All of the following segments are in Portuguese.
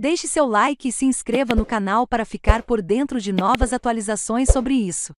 Deixe seu like e se inscreva no canal para ficar por dentro de novas atualizações sobre isso.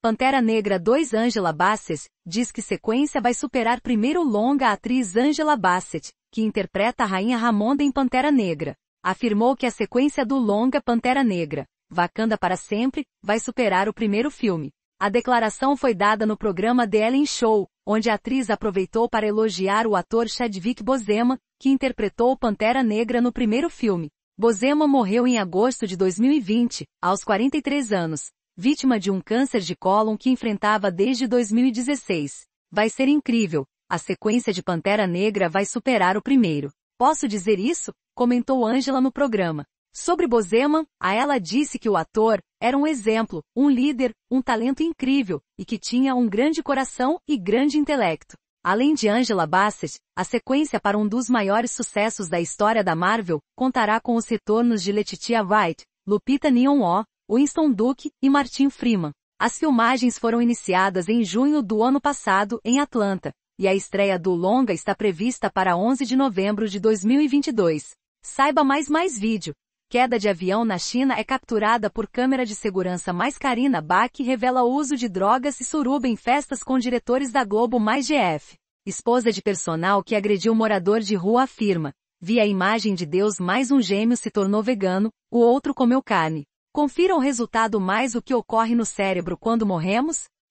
Pantera Negra 2 Angela Bassett diz que sequência vai superar primeiro longa a atriz Angela Bassett, que interpreta a rainha Ramonda em Pantera Negra. Afirmou que a sequência do longa Pantera Negra, Vacanda para Sempre, vai superar o primeiro filme. A declaração foi dada no programa The Ellen Show, onde a atriz aproveitou para elogiar o ator Chadwick Boseman, que interpretou Pantera Negra no primeiro filme. Boseman morreu em agosto de 2020, aos 43 anos, vítima de um câncer de cólon que enfrentava desde 2016. Vai ser incrível, a sequência de Pantera Negra vai superar o primeiro. Posso dizer isso? comentou Angela no programa. Sobre Bozeman, a ela disse que o ator, era um exemplo, um líder, um talento incrível, e que tinha um grande coração e grande intelecto. Além de Angela Bassett, a sequência para um dos maiores sucessos da história da Marvel contará com os retornos de Letitia Wright, Lupita Nyong'o, Winston Duke e Martin Freeman. As filmagens foram iniciadas em junho do ano passado em Atlanta, e a estreia do longa está prevista para 11 de novembro de 2022. Saiba mais mais vídeo. Queda de avião na China é capturada por câmera de segurança mais Karina Bach revela uso de drogas e suruba em festas com diretores da Globo mais GF. Esposa de personal que agrediu morador de rua afirma. Vi a imagem de Deus mais um gêmeo se tornou vegano, o outro comeu carne. Confira o resultado mais o que ocorre no cérebro quando morremos?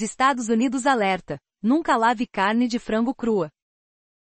Estados Unidos alerta: nunca lave carne de frango crua.